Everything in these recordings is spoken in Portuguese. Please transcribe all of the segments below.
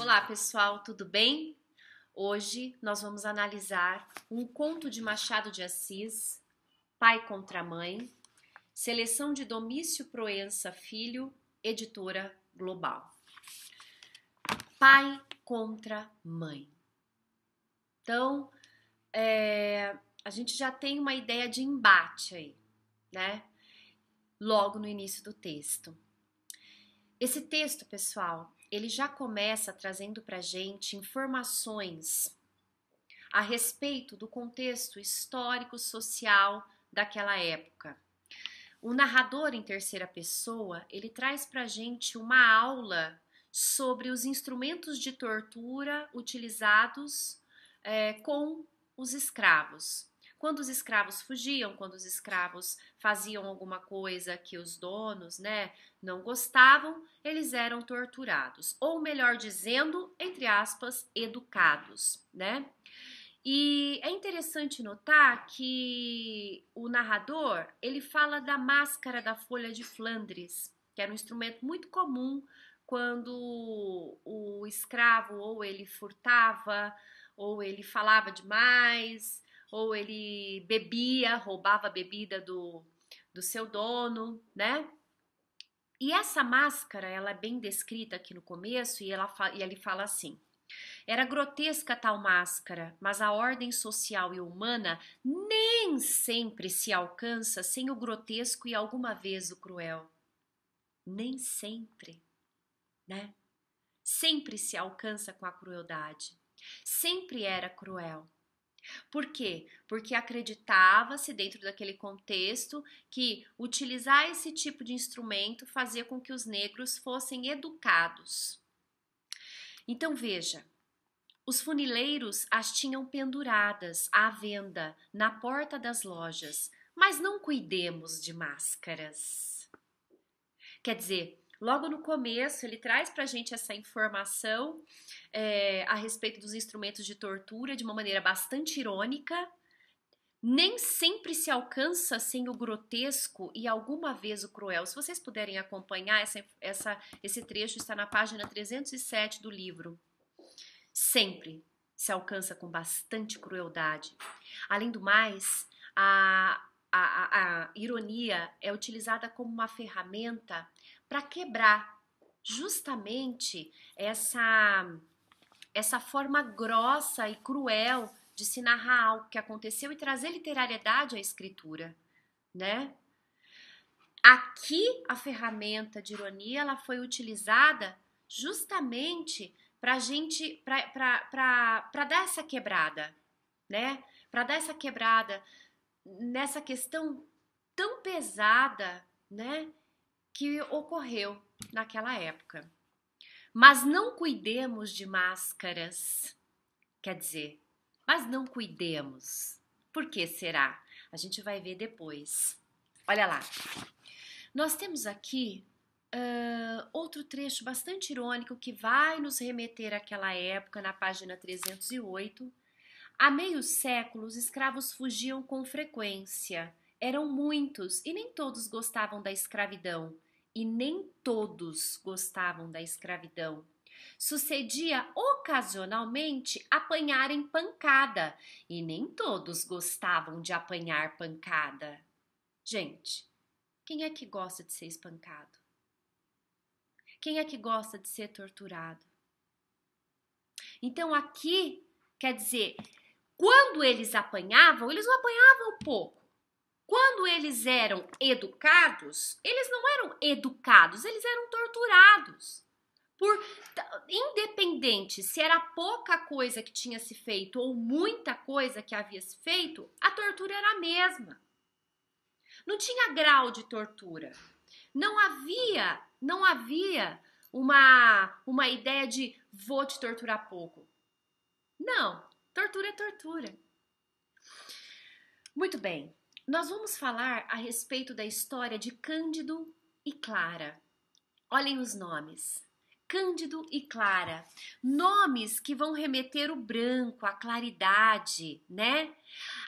Olá, pessoal, tudo bem? Hoje nós vamos analisar um conto de Machado de Assis, Pai contra Mãe, seleção de Domício Proença Filho, editora Global. Pai contra mãe. Então, é, a gente já tem uma ideia de embate aí, né? Logo no início do texto. Esse texto, pessoal, ele já começa trazendo para gente informações a respeito do contexto histórico social daquela época. O narrador em terceira pessoa ele traz para gente uma aula sobre os instrumentos de tortura utilizados é, com os escravos. Quando os escravos fugiam, quando os escravos faziam alguma coisa que os donos, né, não gostavam, eles eram torturados, ou melhor dizendo, entre aspas, educados, né? E é interessante notar que o narrador, ele fala da máscara da folha de Flandres, que era um instrumento muito comum quando o escravo ou ele furtava ou ele falava demais, ou ele bebia, roubava a bebida do, do seu dono, né? E essa máscara, ela é bem descrita aqui no começo e, ela, e ele fala assim: era grotesca tal máscara, mas a ordem social e humana nem sempre se alcança sem o grotesco e alguma vez o cruel. Nem sempre, né? Sempre se alcança com a crueldade. Sempre era cruel. Por quê? Porque acreditava-se, dentro daquele contexto, que utilizar esse tipo de instrumento fazia com que os negros fossem educados. Então veja, os funileiros as tinham penduradas à venda na porta das lojas, mas não cuidemos de máscaras. Quer dizer, Logo no começo, ele traz para a gente essa informação é, a respeito dos instrumentos de tortura de uma maneira bastante irônica. Nem sempre se alcança sem assim, o grotesco e alguma vez o cruel. Se vocês puderem acompanhar, essa, essa, esse trecho está na página 307 do livro. Sempre se alcança com bastante crueldade. Além do mais, a, a, a, a, ironia é utilizada como uma ferramenta para quebrar justamente essa essa forma grossa e cruel de se narrar algo que aconteceu e trazer literariedade à escritura, né? Aqui a ferramenta de ironia ela foi utilizada justamente para gente para dar essa quebrada, né? Para dar essa quebrada nessa questão tão pesada, né? que ocorreu naquela época. Mas não cuidemos de máscaras, quer dizer, mas não cuidemos. Por que será? A gente vai ver depois. Olha lá. Nós temos aqui uh, outro trecho bastante irônico que vai nos remeter àquela época, na página 308. Há meio século, os escravos fugiam com frequência eram muitos e nem todos gostavam da escravidão. E nem todos gostavam da escravidão. Sucedia ocasionalmente apanharem pancada, e nem todos gostavam de apanhar pancada. Gente, quem é que gosta de ser espancado? Quem é que gosta de ser torturado? Então aqui quer dizer, quando eles apanhavam, eles não apanhavam pouco. Quando eles eram educados, eles não eram educados, eles eram torturados. Por independente se era pouca coisa que tinha se feito ou muita coisa que havia se feito, a tortura era a mesma. Não tinha grau de tortura. Não havia, não havia uma uma ideia de vou te torturar pouco. Não, tortura é tortura. Muito bem. Nós vamos falar a respeito da história de Cândido e Clara. Olhem os nomes. Cândido e Clara, nomes que vão remeter o branco, a claridade, né?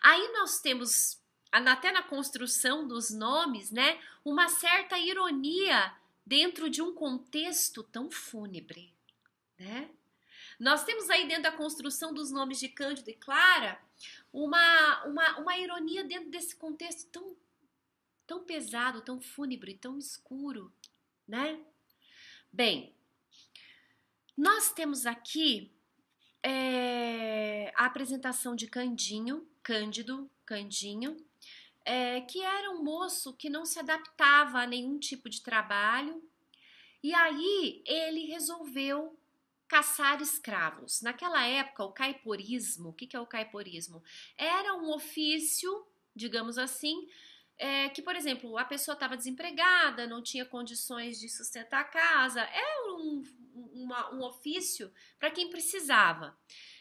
Aí nós temos até na construção dos nomes, né, uma certa ironia dentro de um contexto tão fúnebre, né? Nós temos aí dentro da construção dos nomes de Cândido e Clara uma, uma, uma ironia dentro desse contexto tão, tão pesado, tão fúnebre, tão escuro, né? Bem, nós temos aqui é, a apresentação de Candinho, Cândido, Candinho, é, que era um moço que não se adaptava a nenhum tipo de trabalho. E aí ele resolveu caçar escravos. Naquela época, o caiporismo, o que, é o caiporismo? Era um ofício, digamos assim, é, que, por exemplo, a pessoa estava desempregada, não tinha condições de sustentar a casa, é um, uma, um ofício para quem precisava.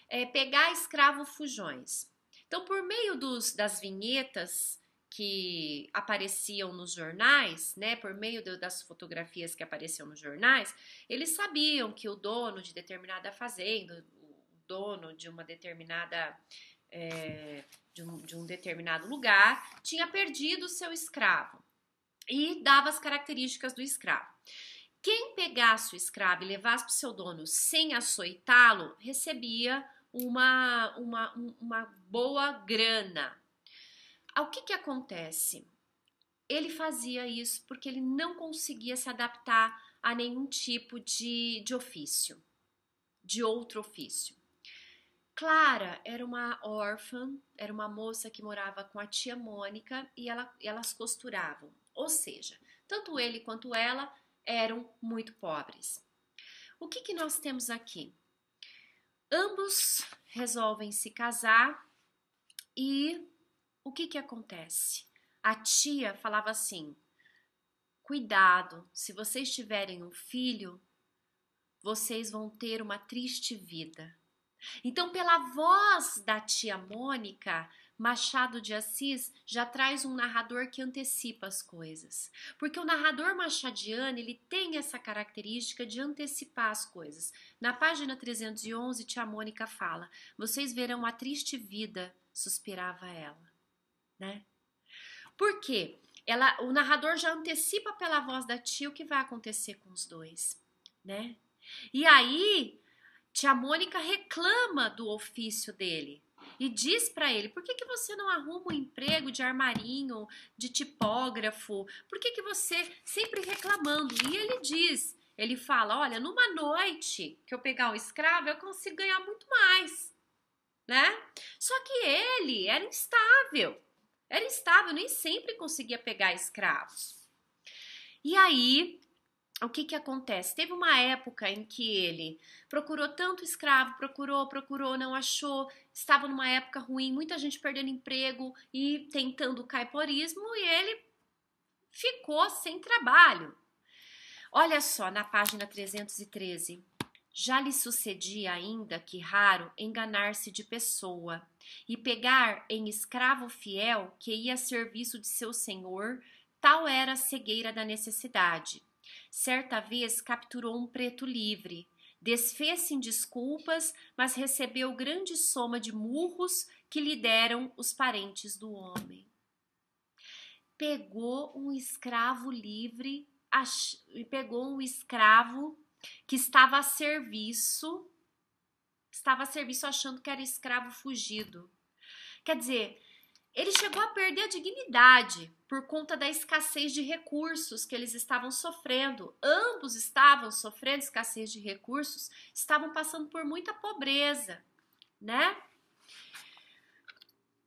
É, pegar escravo fujões. Então, por meio dos, das vinhetas, que apareciam nos jornais, né, por meio de, das fotografias que apareciam nos jornais, eles sabiam que o dono de determinada fazenda, o dono de uma determinada é, de, um, de um determinado lugar, tinha perdido seu escravo e dava as características do escravo. Quem pegasse o escravo e levasse para o seu dono sem açoitá-lo, recebia uma, uma, uma boa grana, o que, que acontece? Ele fazia isso porque ele não conseguia se adaptar a nenhum tipo de, de ofício, de outro ofício. Clara era uma órfã, era uma moça que morava com a tia Mônica e ela, elas costuravam. Ou seja, tanto ele quanto ela eram muito pobres. O que, que nós temos aqui? Ambos resolvem se casar e o que que acontece? A tia falava assim: cuidado, se vocês tiverem um filho, vocês vão ter uma triste vida. Então, pela voz da tia Mônica, Machado de Assis já traz um narrador que antecipa as coisas. Porque o narrador machadiano, ele tem essa característica de antecipar as coisas. Na página 311, tia Mônica fala: "Vocês verão a triste vida", suspirava ela né? Por quê? Ela, o narrador já antecipa pela voz da tia o que vai acontecer com os dois, né? E aí, tia Mônica reclama do ofício dele e diz para ele: por que, que você não arruma um emprego de armarinho, de tipógrafo? Por que, que você sempre reclamando? E ele diz: ele fala: olha, numa noite que eu pegar um escravo, eu consigo ganhar muito mais, né? Só que ele era instável. Era instável, nem sempre conseguia pegar escravos. E aí, o que que acontece? Teve uma época em que ele procurou tanto escravo, procurou, procurou, não achou, estava numa época ruim, muita gente perdendo emprego e tentando o caiporismo e ele ficou sem trabalho. Olha só na página 313. Já lhe sucedia ainda que raro enganar-se de pessoa e pegar em escravo fiel que ia a serviço de seu senhor, tal era a cegueira da necessidade. Certa vez capturou um preto livre, desfez-se em desculpas, mas recebeu grande soma de murros que lhe deram os parentes do homem. Pegou um escravo livre, ach... pegou um escravo que estava a serviço, estava a serviço achando que era escravo fugido. Quer dizer, ele chegou a perder a dignidade por conta da escassez de recursos que eles estavam sofrendo. Ambos estavam sofrendo escassez de recursos, estavam passando por muita pobreza, né?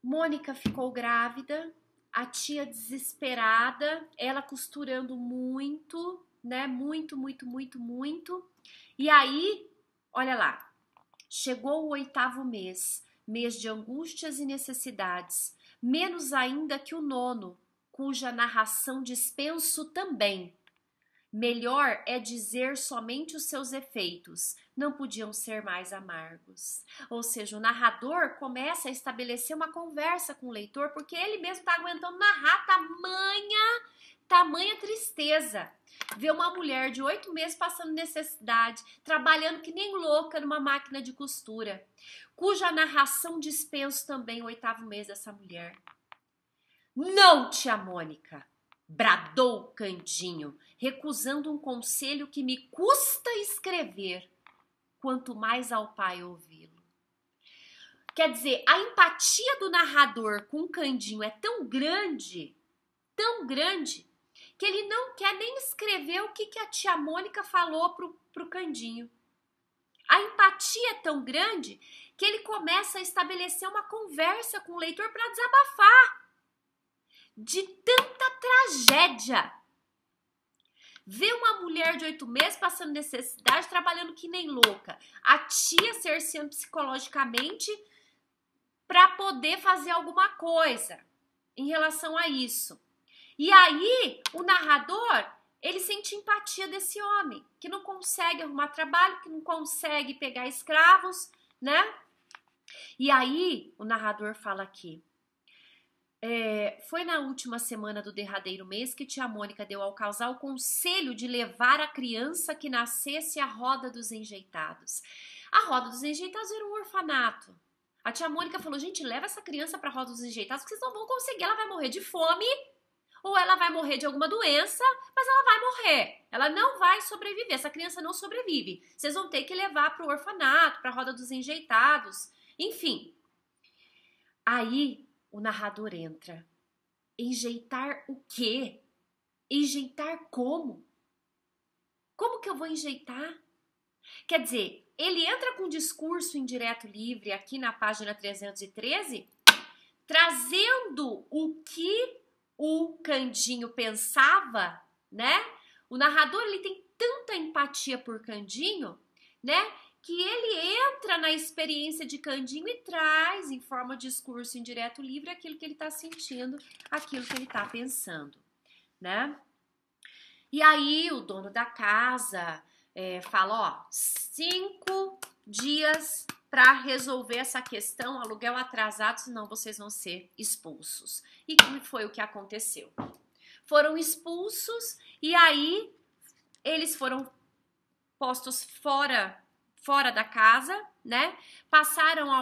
Mônica ficou grávida, a tia desesperada, ela costurando muito, né? Muito, muito, muito, muito. E aí, olha lá, chegou o oitavo mês, mês de angústias e necessidades, menos ainda que o nono, cuja narração dispenso também. Melhor é dizer somente os seus efeitos, não podiam ser mais amargos. Ou seja, o narrador começa a estabelecer uma conversa com o leitor, porque ele mesmo está aguentando narrar tamanha Tamanha tristeza ver uma mulher de oito meses passando necessidade, trabalhando que nem louca numa máquina de costura, cuja narração dispenso também o oitavo mês dessa mulher. Não, tia Mônica! bradou Candinho, recusando um conselho que me custa escrever, quanto mais ao pai ouvi-lo. Quer dizer, a empatia do narrador com Candinho é tão grande, tão grande, que ele não quer nem escrever o que, que a tia Mônica falou pro, pro Candinho. A empatia é tão grande que ele começa a estabelecer uma conversa com o leitor para desabafar de tanta tragédia. Ver uma mulher de oito meses passando necessidade, trabalhando que nem louca, a tia cerceando psicologicamente para poder fazer alguma coisa em relação a isso. E aí, o narrador, ele sente empatia desse homem, que não consegue arrumar trabalho, que não consegue pegar escravos, né? E aí, o narrador fala aqui. É, foi na última semana do derradeiro mês que tia Mônica deu ao casal o conselho de levar a criança que nascesse à roda dos enjeitados. A roda dos enjeitados era um orfanato. A tia Mônica falou: gente, leva essa criança para a roda dos enjeitados, porque vocês não vão conseguir, ela vai morrer de fome ou ela vai morrer de alguma doença, mas ela vai morrer. Ela não vai sobreviver. Essa criança não sobrevive. Vocês vão ter que levar para o orfanato, para a roda dos enjeitados, enfim. Aí o narrador entra. Enjeitar o quê? Enjeitar como? Como que eu vou enjeitar? Quer dizer, ele entra com um discurso indireto livre aqui na página 313, trazendo o que o Candinho pensava, né? O narrador ele tem tanta empatia por Candinho, né? Que ele entra na experiência de Candinho e traz, em forma de discurso indireto livre, aquilo que ele está sentindo, aquilo que ele está pensando, né? E aí o dono da casa é, fala, ó, cinco dias para resolver essa questão, aluguel atrasado, senão vocês vão ser expulsos. E foi o que aconteceu? Foram expulsos e aí eles foram postos fora fora da casa, né? Passaram a,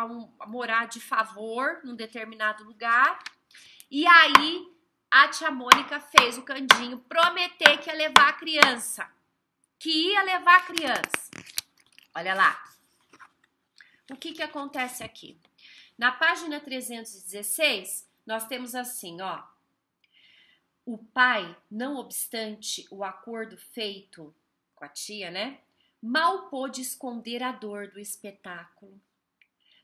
a, um, a morar de favor num determinado lugar. E aí a tia Mônica fez o Candinho prometer que ia levar a criança. Que ia levar a criança. Olha lá. O que, que acontece aqui? Na página 316, nós temos assim, ó. O pai, não obstante o acordo feito com a tia, né? Mal pôde esconder a dor do espetáculo.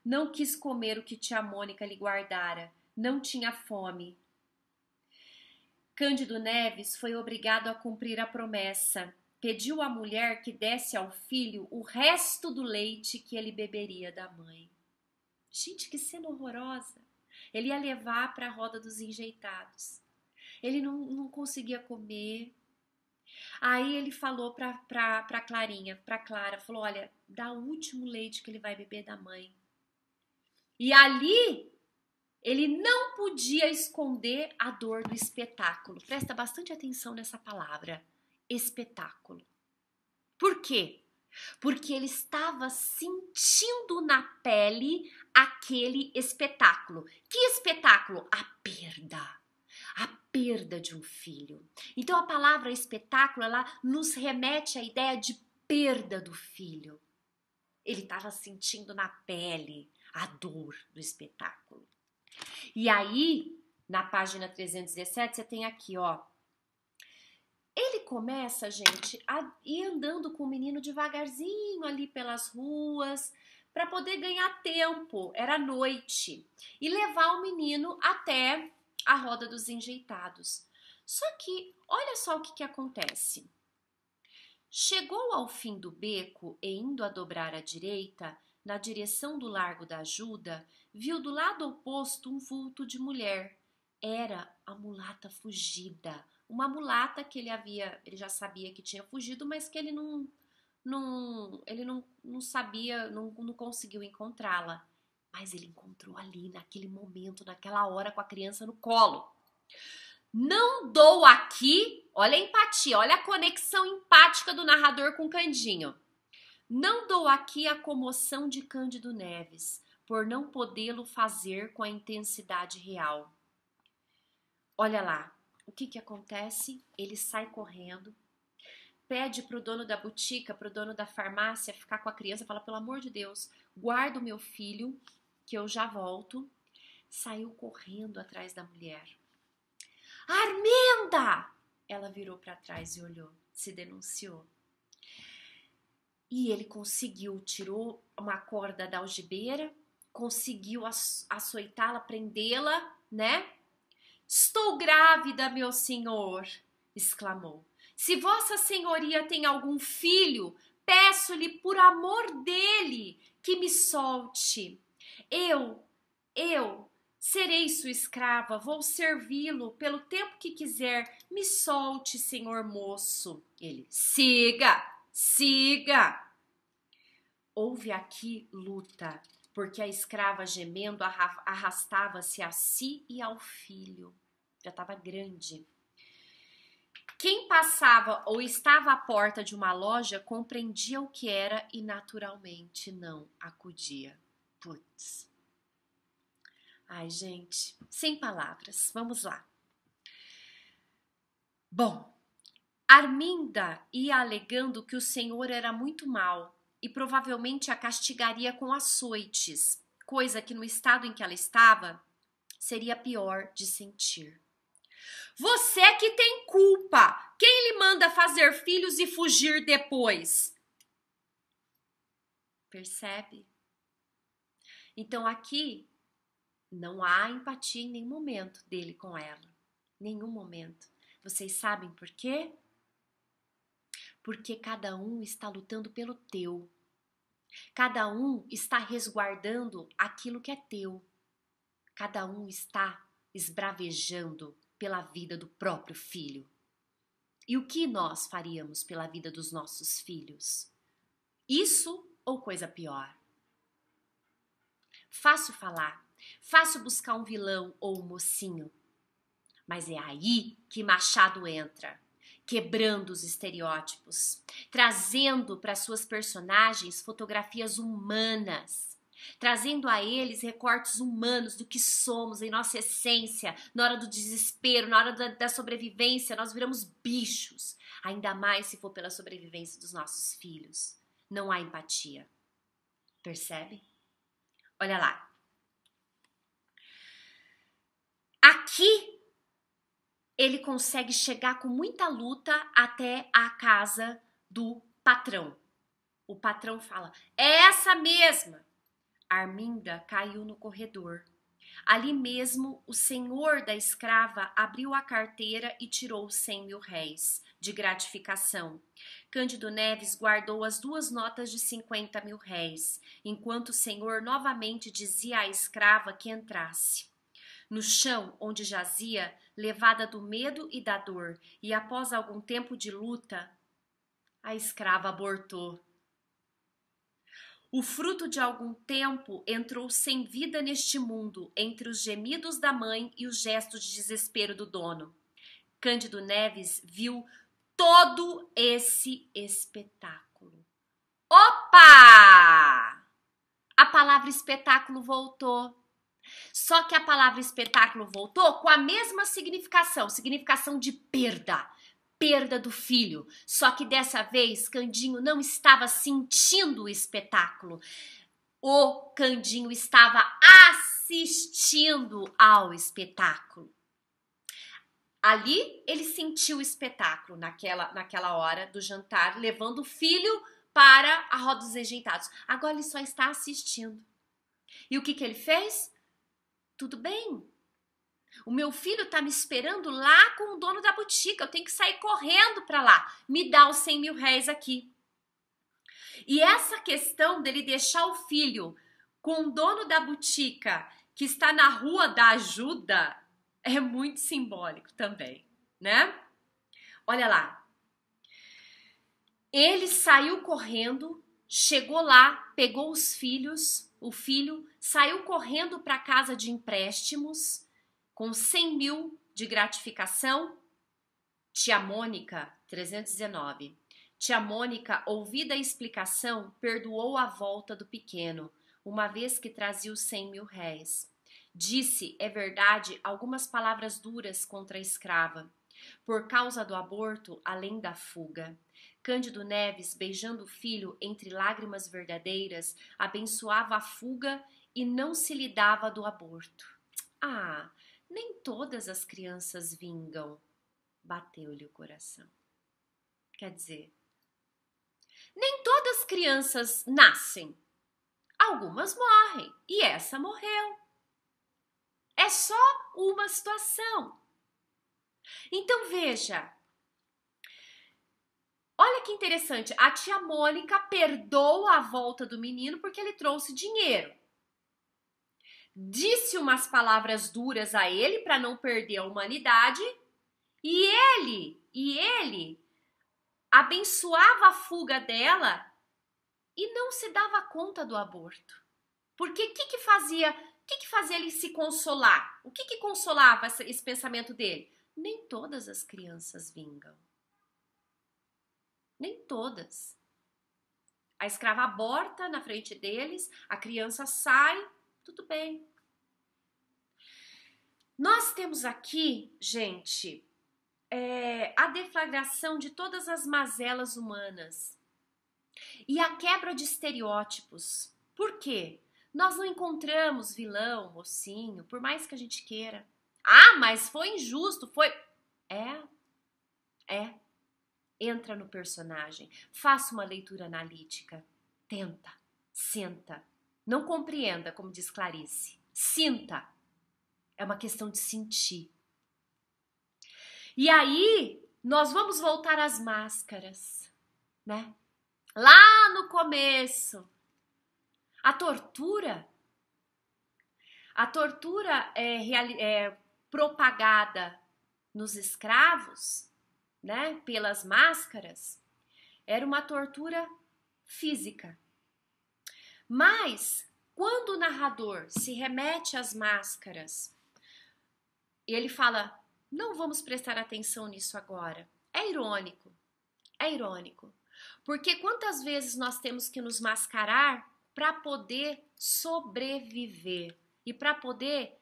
Não quis comer o que tia Mônica lhe guardara. Não tinha fome. Cândido Neves foi obrigado a cumprir a promessa pediu à mulher que desse ao filho o resto do leite que ele beberia da mãe. Gente, que cena horrorosa! Ele ia levar para a roda dos enjeitados. Ele não, não conseguia comer. Aí ele falou para Clarinha, para Clara, falou: olha, dá o último leite que ele vai beber da mãe. E ali ele não podia esconder a dor do espetáculo. Presta bastante atenção nessa palavra espetáculo. Por quê? Porque ele estava sentindo na pele aquele espetáculo. Que espetáculo? A perda. A perda de um filho. Então a palavra espetáculo ela nos remete à ideia de perda do filho. Ele estava sentindo na pele a dor do espetáculo. E aí, na página 317, você tem aqui, ó, ele começa, gente, a ir andando com o menino devagarzinho ali pelas ruas para poder ganhar tempo. Era noite e levar o menino até a roda dos enjeitados. Só que olha só o que, que acontece. Chegou ao fim do beco e indo a dobrar à direita, na direção do Largo da Ajuda, viu do lado oposto um vulto de mulher. Era a mulata fugida, uma mulata que ele havia, ele já sabia que tinha fugido, mas que ele não, não, ele não, não sabia, não, não conseguiu encontrá-la. Mas ele encontrou ali, naquele momento, naquela hora, com a criança no colo. Não dou aqui, olha a empatia, olha a conexão empática do narrador com Candinho. Não dou aqui a comoção de Cândido Neves, por não podê-lo fazer com a intensidade real. Olha lá, o que, que acontece? Ele sai correndo, pede para o dono da botica, para o dono da farmácia ficar com a criança, fala: pelo amor de Deus, guarda o meu filho, que eu já volto. Saiu correndo atrás da mulher. Armenda! Ela virou para trás e olhou, se denunciou. E ele conseguiu, tirou uma corda da algibeira, conseguiu açoitá-la, prendê-la, né? Estou grávida, meu senhor! exclamou. Se Vossa Senhoria tem algum filho, peço-lhe por amor dele que me solte. Eu, eu serei sua escrava, vou servi-lo pelo tempo que quiser. Me solte, senhor moço. Ele, siga, siga. Houve aqui luta, porque a escrava gemendo arrastava-se a si e ao filho já estava grande. Quem passava ou estava à porta de uma loja compreendia o que era e naturalmente não acudia. Putz. Ai, gente, sem palavras. Vamos lá. Bom, Arminda ia alegando que o senhor era muito mal e provavelmente a castigaria com açoites, coisa que no estado em que ela estava seria pior de sentir. Você é que tem culpa. Quem lhe manda fazer filhos e fugir depois? Percebe? Então aqui não há empatia em nenhum momento dele com ela. Nenhum momento. Vocês sabem por quê? Porque cada um está lutando pelo teu. Cada um está resguardando aquilo que é teu. Cada um está esbravejando pela vida do próprio filho? E o que nós faríamos pela vida dos nossos filhos? Isso ou coisa pior? Fácil falar, fácil buscar um vilão ou um mocinho. Mas é aí que Machado entra, quebrando os estereótipos, trazendo para suas personagens fotografias humanas trazendo a eles recortes humanos do que somos em nossa essência. Na hora do desespero, na hora da, da sobrevivência, nós viramos bichos, ainda mais se for pela sobrevivência dos nossos filhos. Não há empatia. Percebe? Olha lá. Aqui ele consegue chegar com muita luta até a casa do patrão. O patrão fala: é essa mesma. Arminda caiu no corredor. Ali mesmo, o senhor da escrava abriu a carteira e tirou cem mil réis de gratificação. Cândido Neves guardou as duas notas de cinquenta mil réis, enquanto o senhor novamente dizia à escrava que entrasse. No chão onde jazia, levada do medo e da dor, e após algum tempo de luta, a escrava abortou. O fruto de algum tempo entrou sem vida neste mundo, entre os gemidos da mãe e os gestos de desespero do dono. Cândido Neves viu todo esse espetáculo. Opa! A palavra espetáculo voltou. Só que a palavra espetáculo voltou com a mesma significação, significação de perda, perda do filho. Só que dessa vez Candinho não estava sentindo o espetáculo. O Candinho estava assistindo ao espetáculo. Ali ele sentiu o espetáculo naquela, naquela hora do jantar, levando o filho para a roda dos rejeitados. Agora ele só está assistindo. E o que, que ele fez? Tudo bem, o meu filho está me esperando lá com o dono da botica. Eu tenho que sair correndo para lá. Me dá os 100 mil réis aqui. E essa questão dele deixar o filho com o dono da botica que está na rua da ajuda é muito simbólico também, né? Olha lá. Ele saiu correndo, chegou lá, pegou os filhos, o filho saiu correndo para casa de empréstimos com 100 mil de gratificação, tia Mônica, 319. Tia Mônica, ouvida a explicação, perdoou a volta do pequeno, uma vez que trazia os 100 mil réis. Disse, é verdade, algumas palavras duras contra a escrava, por causa do aborto, além da fuga. Cândido Neves, beijando o filho entre lágrimas verdadeiras, abençoava a fuga e não se lidava do aborto. Ah, nem todas as crianças vingam. Bateu-lhe o coração. Quer dizer, nem todas as crianças nascem. Algumas morrem e essa morreu. É só uma situação. Então veja. Olha que interessante, a tia Mônica perdoa a volta do menino porque ele trouxe dinheiro disse umas palavras duras a ele para não perder a humanidade, e ele, e ele abençoava a fuga dela e não se dava conta do aborto. Porque o que, que fazia, o que, que fazia ele se consolar? O que, que consolava esse, esse pensamento dele? Nem todas as crianças vingam. Nem todas. A escrava aborta na frente deles, a criança sai, tudo bem. Nós temos aqui, gente, é, a deflagração de todas as mazelas humanas e a quebra de estereótipos. Por quê? Nós não encontramos vilão, mocinho, por mais que a gente queira. Ah, mas foi injusto, foi. É, é. Entra no personagem, faça uma leitura analítica, tenta, senta, não compreenda, como diz Clarice. Sinta. É uma questão de sentir. E aí, nós vamos voltar às máscaras, né? Lá no começo. A tortura. A tortura é, é propagada nos escravos, né? Pelas máscaras, era uma tortura física mas, quando o narrador se remete às máscaras, ele fala: não vamos prestar atenção nisso agora. É irônico. É irônico. Porque quantas vezes nós temos que nos mascarar para poder sobreviver e para poder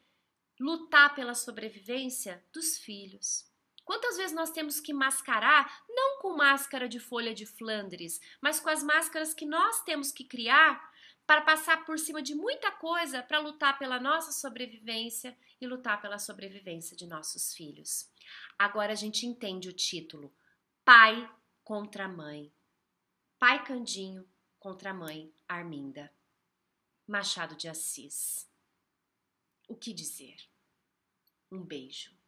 lutar pela sobrevivência dos filhos? Quantas vezes nós temos que mascarar, não com máscara de folha de Flandres, mas com as máscaras que nós temos que criar para passar por cima de muita coisa para lutar pela nossa sobrevivência e lutar pela sobrevivência de nossos filhos. Agora a gente entende o título: Pai contra Mãe. Pai Candinho contra Mãe Arminda. Machado de Assis. O que dizer? Um beijo.